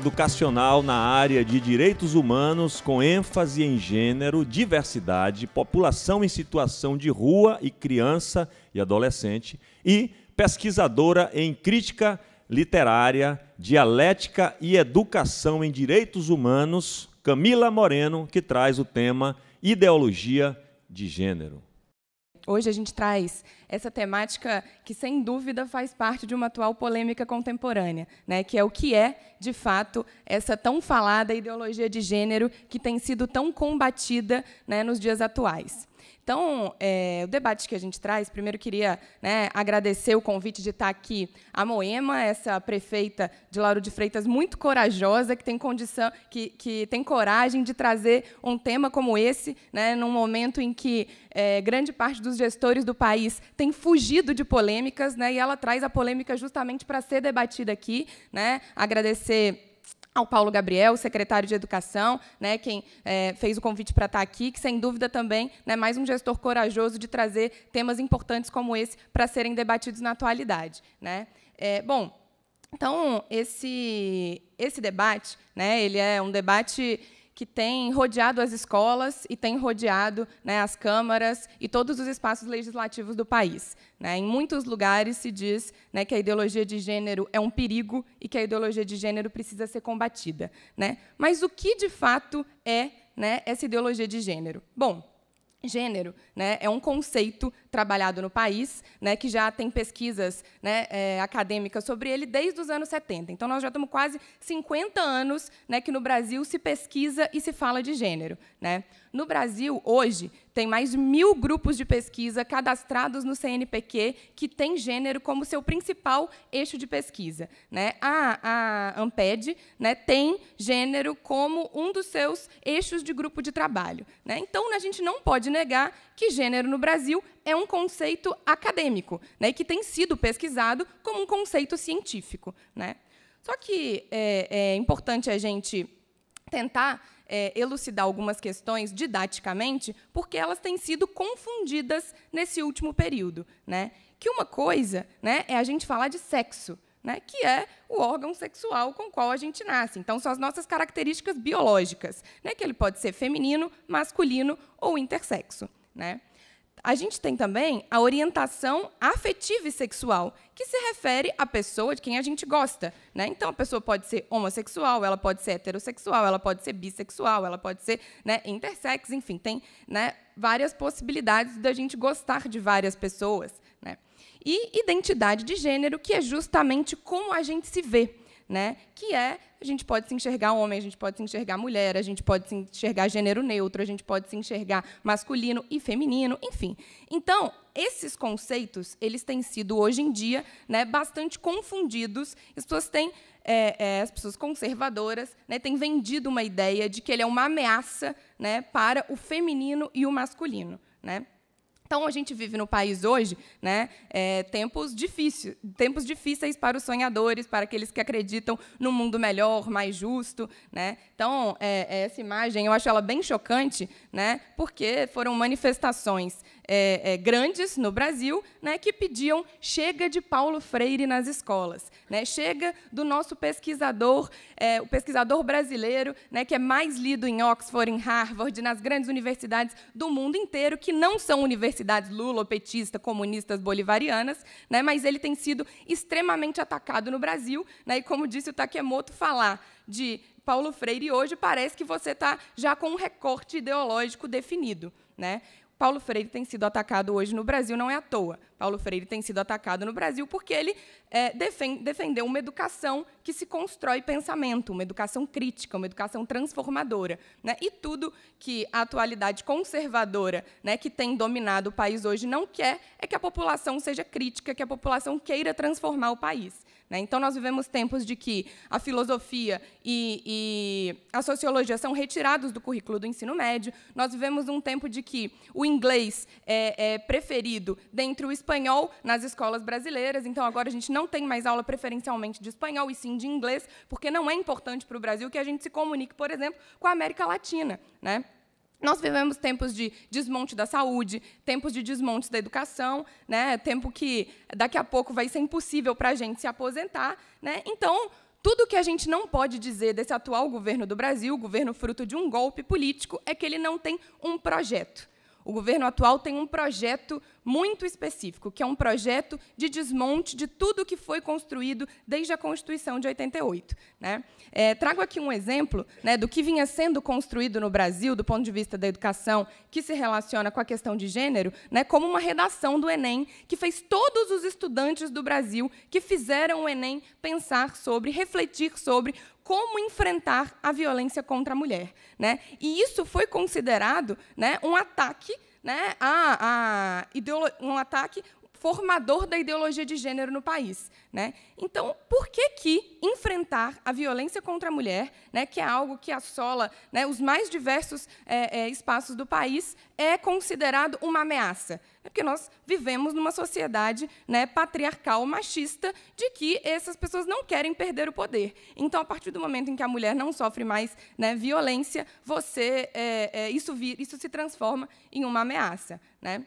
educacional na área de direitos humanos com ênfase em gênero, diversidade, população em situação de rua e criança e adolescente e pesquisadora em crítica literária, dialética e educação em direitos humanos, Camila Moreno, que traz o tema ideologia de gênero. Hoje a gente traz essa temática que, sem dúvida, faz parte de uma atual polêmica contemporânea, né, que é o que é, de fato, essa tão falada ideologia de gênero que tem sido tão combatida né, nos dias atuais. Então, é, o debate que a gente traz, primeiro queria né, agradecer o convite de estar aqui a Moema, essa prefeita de Lauro de Freitas muito corajosa, que tem condição, que, que tem coragem de trazer um tema como esse, né, num momento em que é, grande parte dos gestores do país tem fugido de polêmicas, né? E ela traz a polêmica justamente para ser debatida aqui, né? Agradecer ao Paulo Gabriel, secretário de Educação, né, quem é, fez o convite para estar tá aqui, que sem dúvida também né, mais um gestor corajoso de trazer temas importantes como esse para serem debatidos na atualidade. Né? É, bom, então esse esse debate, né, ele é um debate que tem rodeado as escolas e tem rodeado né, as câmaras e todos os espaços legislativos do país. Né? Em muitos lugares se diz né, que a ideologia de gênero é um perigo e que a ideologia de gênero precisa ser combatida. Né? Mas o que, de fato, é né, essa ideologia de gênero? Bom, Gênero né, é um conceito trabalhado no país, né, que já tem pesquisas né, é, acadêmicas sobre ele desde os anos 70. Então, nós já estamos quase 50 anos né, que no Brasil se pesquisa e se fala de gênero. Né. No Brasil, hoje, tem mais de mil grupos de pesquisa cadastrados no CNPq que têm gênero como seu principal eixo de pesquisa. Né? A, a Amped né, tem gênero como um dos seus eixos de grupo de trabalho. Né? Então, a gente não pode negar que gênero no Brasil é um conceito acadêmico, né, que tem sido pesquisado como um conceito científico. Né? Só que é, é importante a gente tentar é, elucidar algumas questões didaticamente, porque elas têm sido confundidas nesse último período. Né? Que uma coisa né, é a gente falar de sexo. Né, que é o órgão sexual com o qual a gente nasce. Então, são as nossas características biológicas, né, que ele pode ser feminino, masculino ou intersexo. Né? A gente tem também a orientação afetiva e sexual, que se refere à pessoa de quem a gente gosta. Né? Então, a pessoa pode ser homossexual, ela pode ser heterossexual, ela pode ser bissexual, ela pode ser né, intersex, enfim, tem né, várias possibilidades da gente gostar de várias pessoas. Né? E identidade de gênero, que é justamente como a gente se vê né? que é a gente pode se enxergar homem, a gente pode se enxergar mulher, a gente pode se enxergar gênero neutro, a gente pode se enxergar masculino e feminino, enfim. Então, esses conceitos eles têm sido hoje em dia né, bastante confundidos. As pessoas têm é, é, as pessoas conservadoras né, têm vendido uma ideia de que ele é uma ameaça né, para o feminino e o masculino. Né? Então a gente vive no país hoje, né, é, tempos difíceis, tempos difíceis para os sonhadores, para aqueles que acreditam num mundo melhor, mais justo, né. Então é, é essa imagem eu acho ela bem chocante, né, porque foram manifestações é, é, grandes no Brasil, né, que pediam chega de Paulo Freire nas escolas, né, chega do nosso pesquisador, é, o pesquisador brasileiro, né, que é mais lido em Oxford, em Harvard, nas grandes universidades do mundo inteiro, que não são universidades universidades lulopetistas, comunistas, bolivarianas, né? mas ele tem sido extremamente atacado no Brasil. Né? E, como disse o Takemoto, falar de Paulo Freire hoje parece que você está já com um recorte ideológico definido. Né? Paulo Freire tem sido atacado hoje no Brasil, não é à toa. Paulo Freire tem sido atacado no Brasil porque ele é, defendeu uma educação que se constrói pensamento, uma educação crítica, uma educação transformadora. Né? E tudo que a atualidade conservadora, né, que tem dominado o país hoje, não quer é que a população seja crítica, que a população queira transformar o país. Né? Então, nós vivemos tempos de que a filosofia e, e, a sociologia são retirados do currículo do ensino médio, nós vivemos um tempo de que o inglês é, é preferido dentro do espanhol nas escolas brasileiras, então agora a gente não tem mais aula preferencialmente de espanhol e sim de inglês, porque não é importante para o Brasil que a gente se comunique, por exemplo, com a América Latina. Né? Nós vivemos tempos de desmonte da saúde, tempos de desmonte da educação, né? tempo que daqui a pouco vai ser impossível para a gente se aposentar. Né? Então, tudo que a gente não pode dizer desse atual governo do Brasil, governo fruto de um golpe político, é que ele não tem um projeto. O governo atual tem um projeto muito específico, que é um projeto de desmonte de tudo que foi construído desde a Constituição de 88. Né? É, trago aqui um exemplo né, do que vinha sendo construído no Brasil, do ponto de vista da educação, que se relaciona com a questão de gênero, né, como uma redação do Enem, que fez todos os estudantes do Brasil que fizeram o Enem pensar sobre, refletir sobre como enfrentar a violência contra a mulher. Né? E isso foi considerado né, um ataque né, a, a um ataque formador da ideologia de gênero no país. Né? Então, por que, que enfrentar a violência contra a mulher, né, que é algo que assola né, os mais diversos é, é, espaços do país, é considerado uma ameaça? É porque nós vivemos numa sociedade né, patriarcal, machista, de que essas pessoas não querem perder o poder. Então, a partir do momento em que a mulher não sofre mais né, violência, você, é, é, isso, vir, isso se transforma em uma ameaça. Né?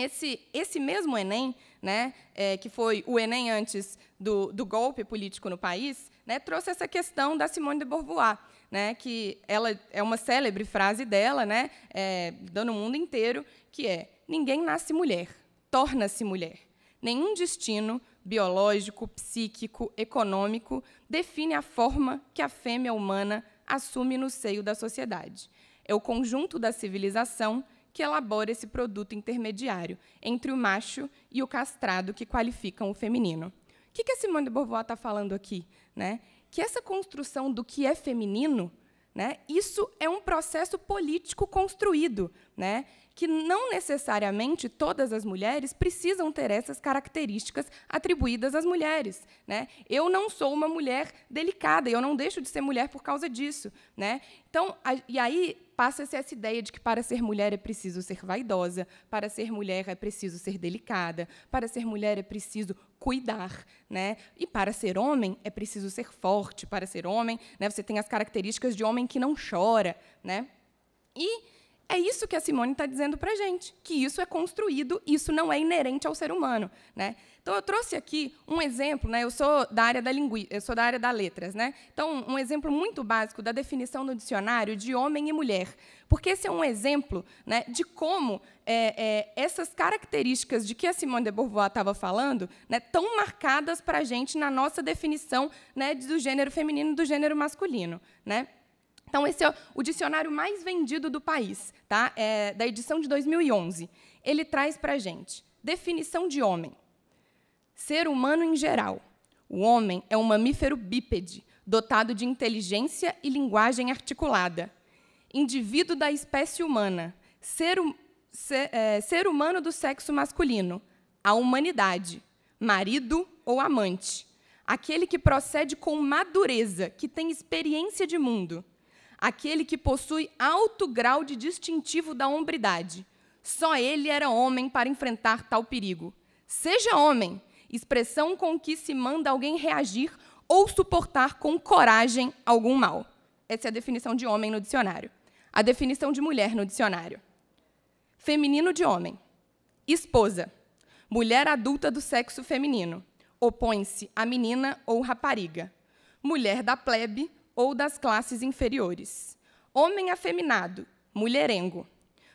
esse, esse mesmo Enem, né, é, que foi o Enem antes do, do golpe político no país, né, trouxe essa questão da Simone de Beauvoir, né, que ela é uma célebre frase dela, né, é, dando o mundo inteiro, que é: ninguém nasce mulher, torna-se mulher. Nenhum destino biológico, psíquico, econômico define a forma que a fêmea humana assume no seio da sociedade. É o conjunto da civilização que elabora esse produto intermediário entre o macho e o castrado que qualificam o feminino. O que, que a Simone de Beauvoir está falando aqui? Né? Que essa construção do que é feminino, né, isso é um processo político construído, né, que não necessariamente todas as mulheres precisam ter essas características atribuídas às mulheres. Né? Eu não sou uma mulher delicada, eu não deixo de ser mulher por causa disso. Né? Então, a, e aí passa-se essa ideia de que para ser mulher é preciso ser vaidosa, para ser mulher é preciso ser delicada, para ser mulher é preciso cuidar, né? E para ser homem é preciso ser forte, para ser homem, né, você tem as características de homem que não chora, né? E é isso que a Simone está dizendo para a gente, que isso é construído, isso não é inerente ao ser humano. Né? Então, eu trouxe aqui um exemplo, né? eu, sou da área da lingui... eu sou da área da letras. Né? Então, um exemplo muito básico da definição no dicionário de homem e mulher, porque esse é um exemplo né, de como é, é, essas características de que a Simone de Beauvoir estava falando né, tão marcadas para a gente na nossa definição né, do gênero feminino e do gênero masculino. Né? Então, esse é o dicionário mais vendido do país, tá? é, da edição de 2011. Ele traz para a gente definição de homem. Ser humano em geral. O homem é um mamífero bípede, dotado de inteligência e linguagem articulada. Indivíduo da espécie humana. Ser, hum, ser, é, ser humano do sexo masculino. A humanidade. Marido ou amante. Aquele que procede com madureza, que tem experiência de mundo aquele que possui alto grau de distintivo da hombridade. Só ele era homem para enfrentar tal perigo. Seja homem, expressão com que se manda alguém reagir ou suportar com coragem algum mal. Essa é a definição de homem no dicionário. A definição de mulher no dicionário: feminino de homem, esposa, mulher adulta do sexo feminino, opõe-se a menina ou rapariga, mulher da plebe ou das classes inferiores. Homem afeminado, mulherengo.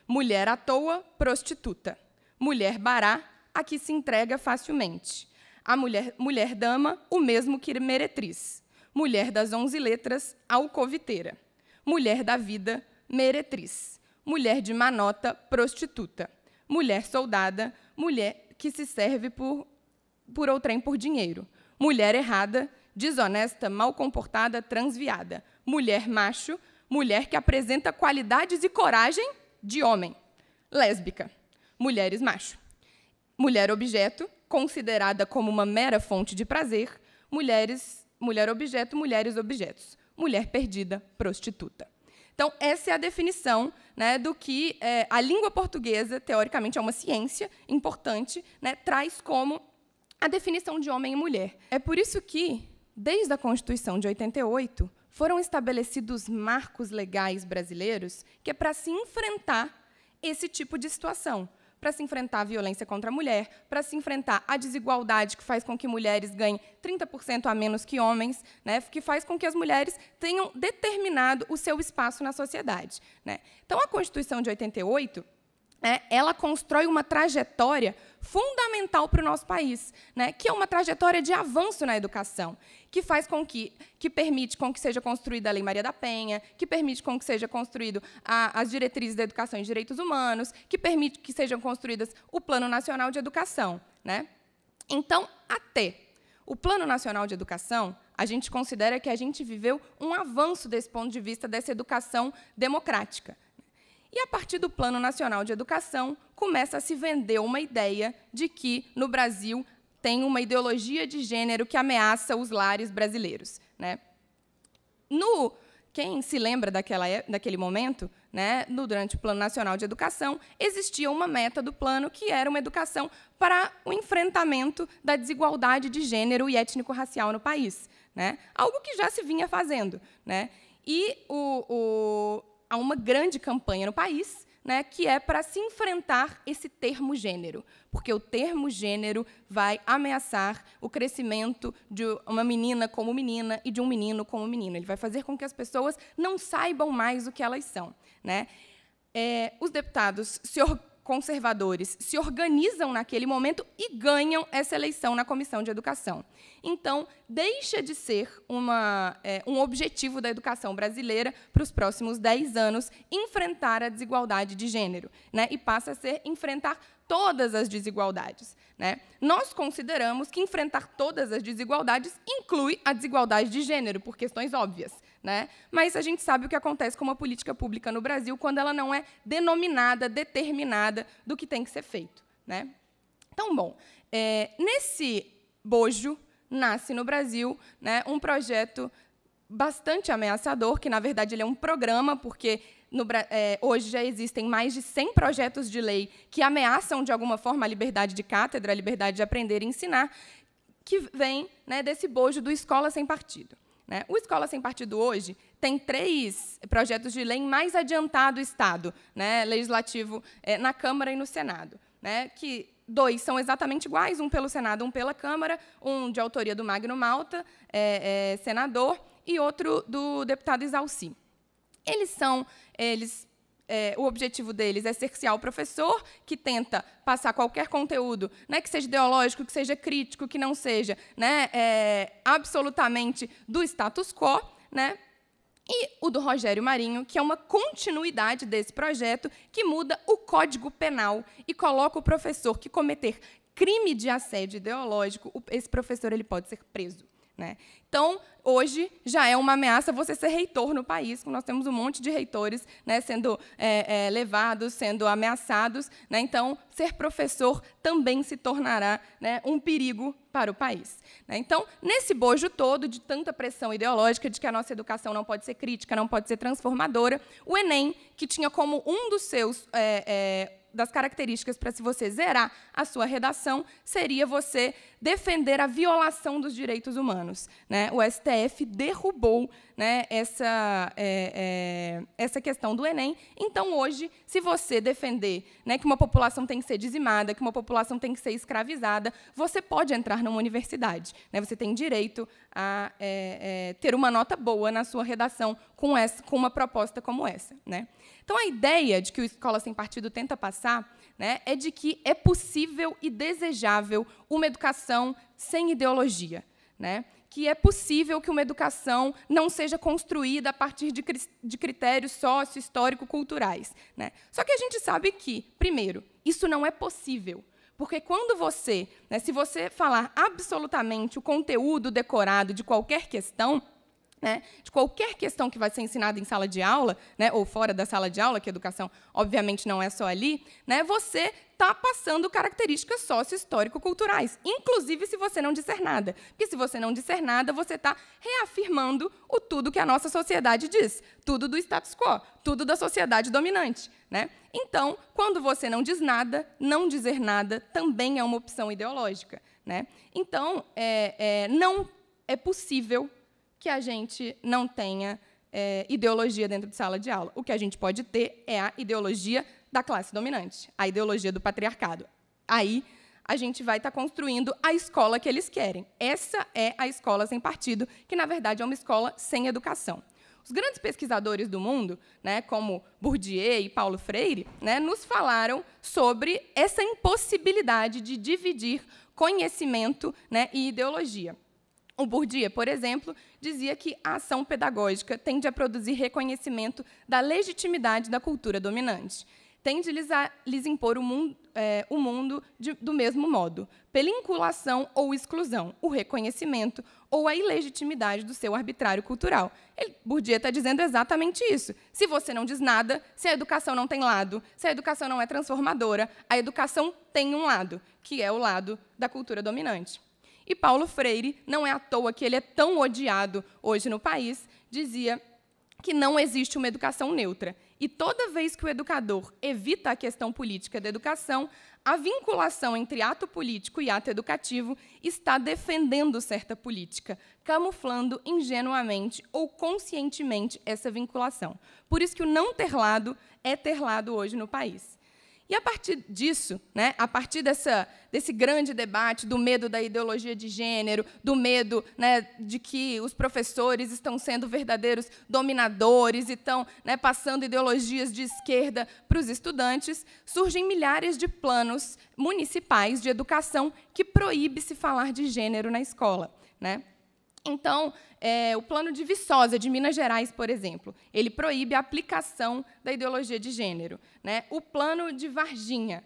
Mulher à toa, prostituta. Mulher bará, a que se entrega facilmente. A mulher, mulher dama, o mesmo que meretriz. Mulher das onze letras, alcoviteira. Mulher da vida, meretriz. Mulher de manota, prostituta. Mulher soldada, mulher que se serve por, por outrem por dinheiro. Mulher errada, desonesta, mal comportada, transviada. Mulher macho, mulher que apresenta qualidades e coragem de homem. Lésbica, mulheres macho. Mulher objeto, considerada como uma mera fonte de prazer, mulheres, mulher objeto, mulheres objetos. Mulher perdida, prostituta. Então, essa é a definição né, do que é, a língua portuguesa, teoricamente, é uma ciência importante, né, traz como a definição de homem e mulher. É por isso que Desde a Constituição de 88, foram estabelecidos marcos legais brasileiros que é para se enfrentar esse tipo de situação, para se enfrentar a violência contra a mulher, para se enfrentar a desigualdade que faz com que mulheres ganhem 30% a menos que homens, né, que faz com que as mulheres tenham determinado o seu espaço na sociedade. Né. Então, a Constituição de 88 né, ela constrói uma trajetória fundamental para o nosso país, né, que é uma trajetória de avanço na educação, que faz com que, que permite com que seja construída a Lei Maria da Penha, que permite com que seja construído a, as diretrizes da educação e direitos humanos, que permite que sejam construídas o Plano Nacional de Educação. Né? Então, até o Plano Nacional de Educação, a gente considera que a gente viveu um avanço desse ponto de vista dessa educação democrática. E a partir do Plano Nacional de Educação, começa a se vender uma ideia de que no Brasil tem uma ideologia de gênero que ameaça os lares brasileiros. Né? No quem se lembra daquela, é, daquele momento, né, durante o Plano Nacional de Educação, existia uma meta do plano que era uma educação para o enfrentamento da desigualdade de gênero e étnico-racial no país. Né? Algo que já se vinha fazendo. Né? E o, o a uma grande campanha no país, né, que é para se enfrentar esse termo gênero, porque o termo gênero vai ameaçar o crescimento de uma menina como menina e de um menino como menino. Ele vai fazer com que as pessoas não saibam mais o que elas são. Né? É, os deputados se, or conservadores se organizam naquele momento e ganham essa eleição na Comissão de Educação. Então, deixa de ser uma, é, um objetivo da educação brasileira para os próximos 10 anos enfrentar a desigualdade de gênero, né? e passa a ser enfrentar todas as desigualdades. Né? Nós consideramos que enfrentar todas as desigualdades inclui a desigualdade de gênero, por questões óbvias. Né? Mas a gente sabe o que acontece com uma política pública no Brasil quando ela não é denominada, determinada do que tem que ser feito. Né? Então, bom, é, nesse bojo nasce no Brasil né, um projeto bastante ameaçador, que, na verdade, ele é um programa, porque no, é, hoje já existem mais de 100 projetos de lei que ameaçam, de alguma forma, a liberdade de cátedra, a liberdade de aprender e ensinar, que vem né, desse bojo do Escola Sem Partido. Né? O Escola Sem Partido hoje tem três projetos de lei mais adiantado estado né, legislativo é, na Câmara e no Senado, né, que dois são exatamente iguais, um pelo Senado, um pela Câmara, um de autoria do Magno Malta, é, é, senador, e outro do deputado Isalci. Eles são, eles é, o objetivo deles é cercear o professor que tenta passar qualquer conteúdo, né, que seja ideológico, que seja crítico, que não seja né, é, absolutamente do status quo, né, e o do Rogério Marinho, que é uma continuidade desse projeto, que muda o Código Penal e coloca o professor que cometer crime de assédio ideológico, esse professor ele pode ser preso. Né? Então, hoje já é uma ameaça você ser reitor no país, nós temos um monte de reitores né, sendo é, é, levados, sendo ameaçados. Né? Então, ser professor também se tornará né, um perigo para o país. Né? Então, nesse bojo todo de tanta pressão ideológica de que a nossa educação não pode ser crítica, não pode ser transformadora, o Enem, que tinha como um dos seus é, é das características para se você zerar a sua redação seria você defender a violação dos direitos humanos. Né? O STF derrubou né, essa, é, é, essa questão do Enem. Então, hoje, se você defender né, que uma população tem que ser dizimada, que uma população tem que ser escravizada, você pode entrar numa universidade. Né? Você tem direito a é, é ter uma nota boa na sua redação com, essa, com uma proposta como essa. Né? Então, a ideia de que o Escola Sem Partido tenta passar né, é de que é possível e desejável uma educação sem ideologia. Né? que é possível que uma educação não seja construída a partir de, de critérios sócio-histórico-culturais. Né? Só que a gente sabe que, primeiro, isso não é possível. Porque quando você, né, se você falar absolutamente o conteúdo decorado de qualquer questão, né, de qualquer questão que vai ser ensinada em sala de aula, né, ou fora da sala de aula, que educação obviamente não é só ali, né, você está passando características sócio-histórico-culturais, inclusive se você não disser nada. Porque se você não disser nada, você está reafirmando o tudo que a nossa sociedade diz, tudo do status quo, tudo da sociedade dominante. Né? Então, quando você não diz nada, não dizer nada também é uma opção ideológica. Né? Então, é, é, não é possível que a gente não tenha é, ideologia dentro de sala de aula. O que a gente pode ter é a ideologia da classe dominante, a ideologia do patriarcado. Aí a gente vai estar tá construindo a escola que eles querem. Essa é a escola sem partido, que na verdade é uma escola sem educação. Os grandes pesquisadores do mundo, né, como Bourdieu e Paulo Freire, né, nos falaram sobre essa impossibilidade de dividir conhecimento né, e ideologia. O Bourdieu, por exemplo, dizia que a ação pedagógica tende a produzir reconhecimento da legitimidade da cultura dominante, tende lhes a lhes impor o mundo, é, o mundo de, do mesmo modo, pela inculação ou exclusão, o reconhecimento ou a ilegitimidade do seu arbitrário cultural. Ele, Bourdieu está dizendo exatamente isso. Se você não diz nada, se a educação não tem lado, se a educação não é transformadora, a educação tem um lado, que é o lado da cultura dominante. E Paulo Freire, não é à toa que ele é tão odiado hoje no país, dizia que não existe uma educação neutra. E toda vez que o educador evita a questão política da educação, a vinculação entre ato político e ato educativo está defendendo certa política, camuflando ingenuamente ou conscientemente essa vinculação. Por isso que o não ter lado é ter lado hoje no país. E a partir disso, né, a partir dessa, desse grande debate do medo da ideologia de gênero, do medo né, de que os professores estão sendo verdadeiros dominadores e estão né, passando ideologias de esquerda para os estudantes, surgem milhares de planos municipais de educação que proíbe se falar de gênero na escola. Né? Então, é, o plano de Viçosa, de Minas Gerais, por exemplo, ele proíbe a aplicação da ideologia de gênero. Né? O plano de Varginha,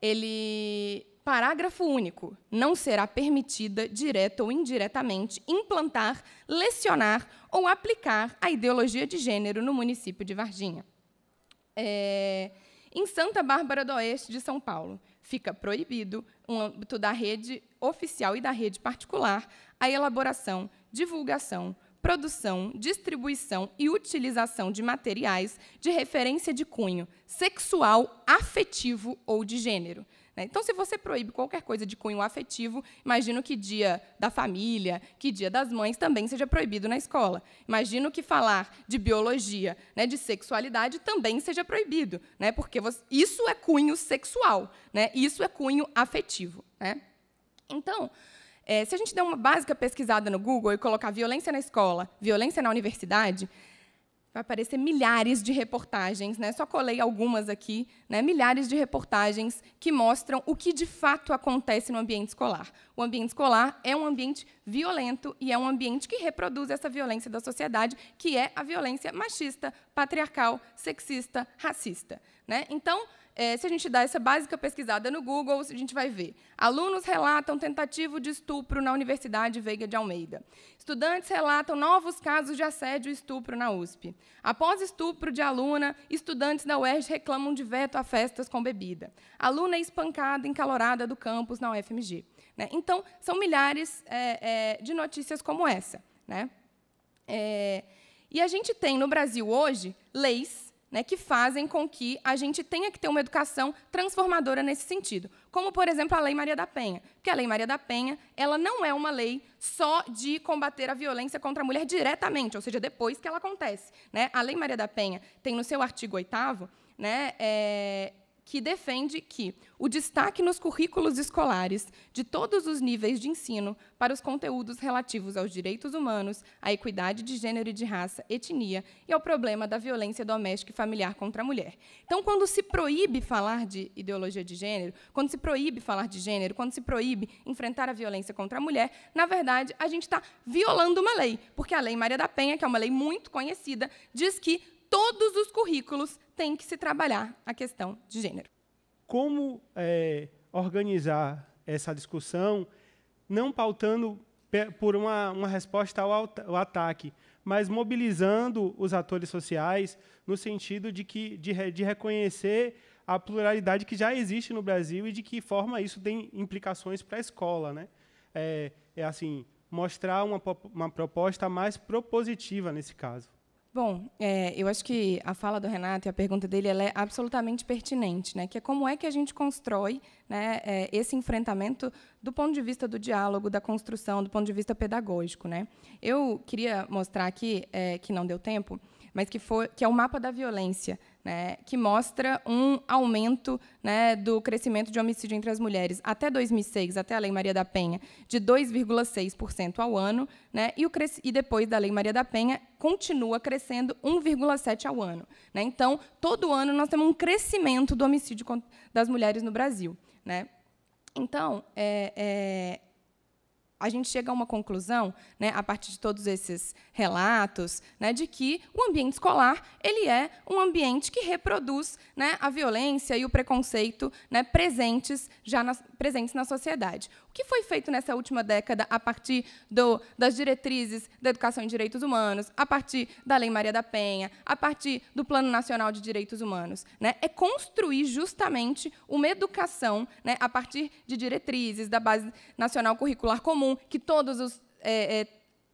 ele Parágrafo único. Não será permitida, direta ou indiretamente, implantar, lecionar ou aplicar a ideologia de gênero no município de Varginha. É, em Santa Bárbara do Oeste de São Paulo, fica proibido, no âmbito da rede oficial e da rede particular, a elaboração, divulgação, produção, distribuição e utilização de materiais de referência de cunho sexual, afetivo ou de gênero. Né? Então, se você proíbe qualquer coisa de cunho afetivo, imagino que dia da família, que dia das mães também seja proibido na escola. Imagino que falar de biologia, né, de sexualidade também seja proibido, né? porque isso é cunho sexual, isso é cunho afetivo. Então, é, se a gente der uma básica pesquisada no Google e colocar violência na escola, violência na universidade, vai aparecer milhares de reportagens, né? Só colei algumas aqui, né? Milhares de reportagens que mostram o que de fato acontece no ambiente escolar. O ambiente escolar é um ambiente violento e é um ambiente que reproduz essa violência da sociedade, que é a violência machista, patriarcal, sexista, racista. Né? Então, é, se a gente dá essa básica pesquisada no Google, a gente vai ver. Alunos relatam tentativo de estupro na Universidade Veiga de Almeida. Estudantes relatam novos casos de assédio e estupro na USP. Após estupro de aluna, estudantes da UERJ reclamam de veto a festas com bebida. Aluna é espancada encalorada do campus na UFMG. Né? Então, são milhares é, é, de notícias como essa. Né? É, e a gente tem no Brasil hoje leis né, que fazem com que a gente tenha que ter uma educação transformadora nesse sentido. Como, por exemplo, a Lei Maria da Penha. Porque a Lei Maria da Penha ela não é uma lei só de combater a violência contra a mulher diretamente, ou seja, depois que ela acontece. Né? A Lei Maria da Penha tem no seu artigo 8 né, é, que defende que o destaque nos currículos escolares de todos os níveis de ensino para os conteúdos relativos aos direitos humanos, à equidade de gênero e de raça, etnia e ao problema da violência doméstica e familiar contra a mulher. Então, quando se proíbe falar de ideologia de gênero, quando se proíbe falar de gênero, quando se proíbe enfrentar a violência contra a mulher, na verdade, a gente está violando uma lei, porque a Lei Maria da Penha, que é uma lei muito conhecida, diz que todos os currículos tem que se trabalhar a questão de gênero. Como é, organizar essa discussão, não pautando por uma, uma resposta ao, ao ataque, mas mobilizando os atores sociais no sentido de, que, de, de reconhecer a pluralidade que já existe no Brasil e de que forma isso tem implicações para a escola, né? É, é assim mostrar uma, uma proposta mais propositiva nesse caso. Bom, é, eu acho que a fala do Renato e a pergunta dele é absolutamente pertinente, né? Que é como é que a gente constrói né, é, esse enfrentamento do ponto de vista do diálogo, da construção, do ponto de vista pedagógico, né? Eu queria mostrar aqui é, que não deu tempo, mas que foi que é o mapa da violência né, que mostra um aumento né, do crescimento de homicídio entre as mulheres até 2006, até a Lei Maria da Penha, de 2,6% ao ano, né, e, o, e depois da Lei Maria da Penha continua crescendo 1,7% ao ano. Né? Então, todo ano nós temos um crescimento do homicídio das mulheres no Brasil. Né? Então, é, é a gente chega a uma conclusão, né, a partir de todos esses relatos, né, de que o ambiente escolar ele é um ambiente que reproduz né, a violência e o preconceito né, presentes já na, presentes na sociedade. O que foi feito nessa última década a partir do, das diretrizes da educação em direitos humanos, a partir da Lei Maria da Penha, a partir do Plano Nacional de Direitos Humanos, né, é construir justamente uma educação né, a partir de diretrizes da base nacional curricular comum que todos os, é, é,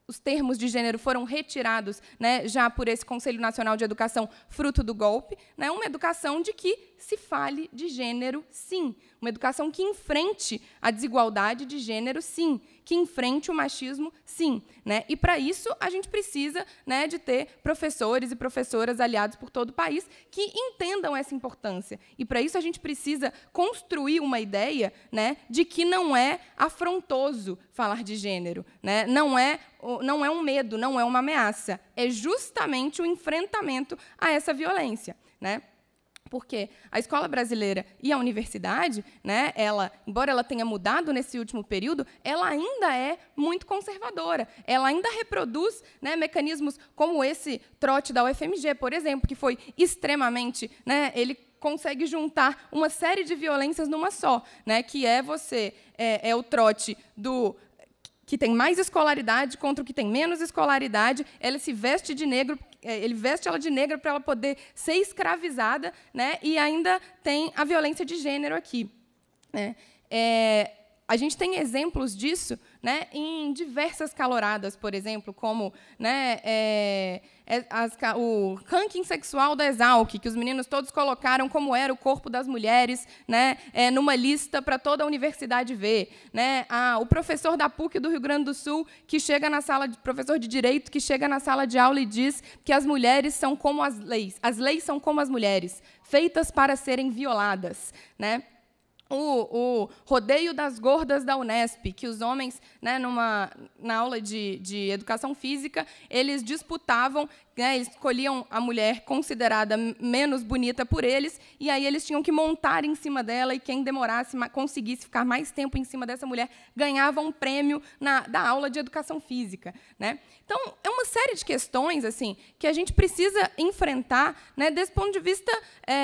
os termos de gênero foram retirados né, já por esse Conselho Nacional de Educação, fruto do golpe. Né, uma educação de que se fale de gênero, sim. Uma educação que enfrente a desigualdade de gênero, sim. Que enfrente o machismo, sim. Né? E, para isso, a gente precisa né, de ter professores e professoras aliados por todo o país que entendam essa importância. E, para isso, a gente precisa construir uma ideia né, de que não é afrontoso falar de gênero. Né? Não, é, não é um medo, não é uma ameaça. É justamente o enfrentamento a essa violência. Né? porque a escola brasileira e a universidade, né, ela, embora ela tenha mudado nesse último período, ela ainda é muito conservadora. Ela ainda reproduz né, mecanismos como esse trote da UFMG, por exemplo, que foi extremamente, né, ele consegue juntar uma série de violências numa só, né, que é você é, é o trote do que tem mais escolaridade contra o que tem menos escolaridade, ela se veste de negro é, ele veste ela de negra para ela poder ser escravizada, né? E ainda tem a violência de gênero aqui. Né? É, a gente tem exemplos disso né, em diversas caloradas, por exemplo, como né, é, é as, o ranking sexual da Exalc, que os meninos todos colocaram como era o corpo das mulheres né, é, numa lista para toda a universidade ver. Né, a, o professor da PUC do Rio Grande do Sul, que chega na sala de professor de direito, que chega na sala de aula e diz que as mulheres são como as leis. As leis são como as mulheres, feitas para serem violadas. Né? o, o, rodeio das gordas da Unesp, que os homens, né, numa, na aula de, de educação física, eles disputavam né, eles escolhiam a mulher considerada menos bonita por eles, e aí eles tinham que montar em cima dela, e quem demorasse, conseguisse ficar mais tempo em cima dessa mulher, ganhava um prêmio na, da aula de educação física. Né? Então, é uma série de questões assim que a gente precisa enfrentar né, desse ponto de vista é,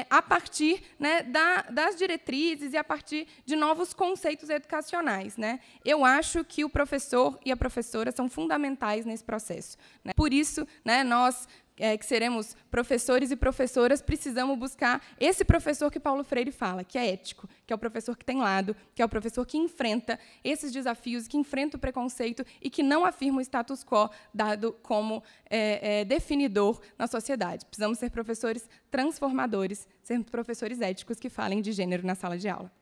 é, a partir né, da, das diretrizes e a partir de novos conceitos educacionais. Né? Eu acho que o professor e a professora são fundamentais nesse processo. Né? Por isso, né, nós é, que seremos professores e professoras, precisamos buscar esse professor que Paulo Freire fala, que é ético, que é o professor que tem lado, que é o professor que enfrenta esses desafios, que enfrenta o preconceito e que não afirma o status quo dado como é, é, definidor na sociedade. Precisamos ser professores transformadores, sermos professores éticos que falem de gênero na sala de aula.